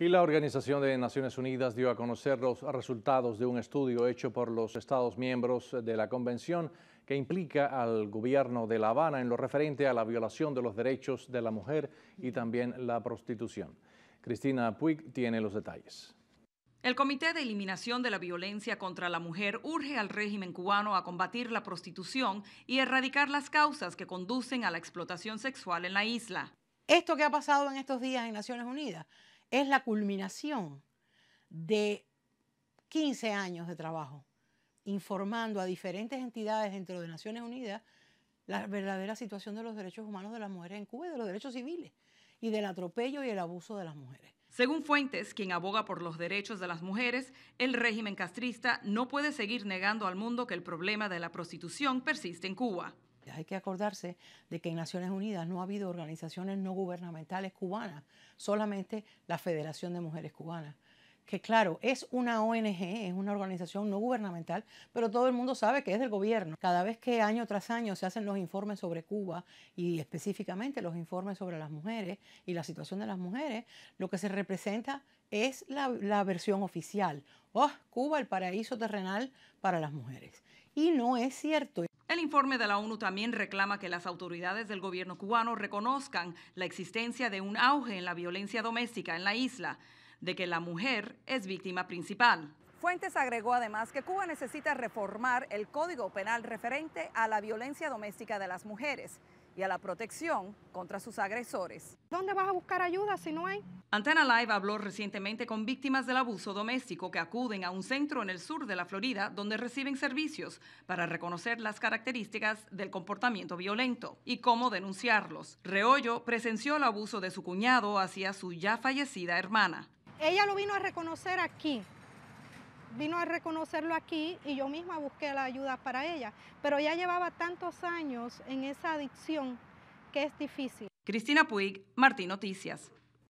Y la Organización de Naciones Unidas dio a conocer los resultados de un estudio hecho por los Estados miembros de la Convención que implica al gobierno de La Habana en lo referente a la violación de los derechos de la mujer y también la prostitución. Cristina Puig tiene los detalles. El Comité de Eliminación de la Violencia contra la Mujer urge al régimen cubano a combatir la prostitución y erradicar las causas que conducen a la explotación sexual en la isla. Esto que ha pasado en estos días en Naciones Unidas es la culminación de 15 años de trabajo informando a diferentes entidades dentro de Naciones Unidas la verdadera situación de los derechos humanos de las mujeres en Cuba de los derechos civiles y del atropello y el abuso de las mujeres. Según Fuentes, quien aboga por los derechos de las mujeres, el régimen castrista no puede seguir negando al mundo que el problema de la prostitución persiste en Cuba. Hay que acordarse de que en Naciones Unidas no ha habido organizaciones no gubernamentales cubanas, solamente la Federación de Mujeres Cubanas que claro, es una ONG, es una organización no gubernamental, pero todo el mundo sabe que es del gobierno. Cada vez que año tras año se hacen los informes sobre Cuba y específicamente los informes sobre las mujeres y la situación de las mujeres, lo que se representa es la, versión oficial. Oh, Cuba, el paraíso terrenal para las mujeres. Y no es cierto. El informe de la ONU también reclama que las autoridades del gobierno cubano reconozcan la existencia de un auge en la violencia doméstica en la isla, de que la mujer es víctima principal. Fuentes agregó además que Cuba necesita reformar el Código Penal referente a la violencia doméstica de las mujeres y a la protección contra sus agresores. ¿Dónde vas a buscar ayuda si no hay? Antena Live habló recientemente con víctimas del abuso doméstico que acuden a un centro en el sur de la Florida donde reciben servicios para reconocer las características del comportamiento violento y cómo denunciarlos. Reollo presenció el abuso de su cuñado hacia su ya fallecida hermana. Ella lo vino a reconocer aquí vino a reconocerlo aquí y yo misma busqué la ayuda para ella, pero ya llevaba tantos años en esa adicción que es difícil. Cristina Puig, Martín Noticias.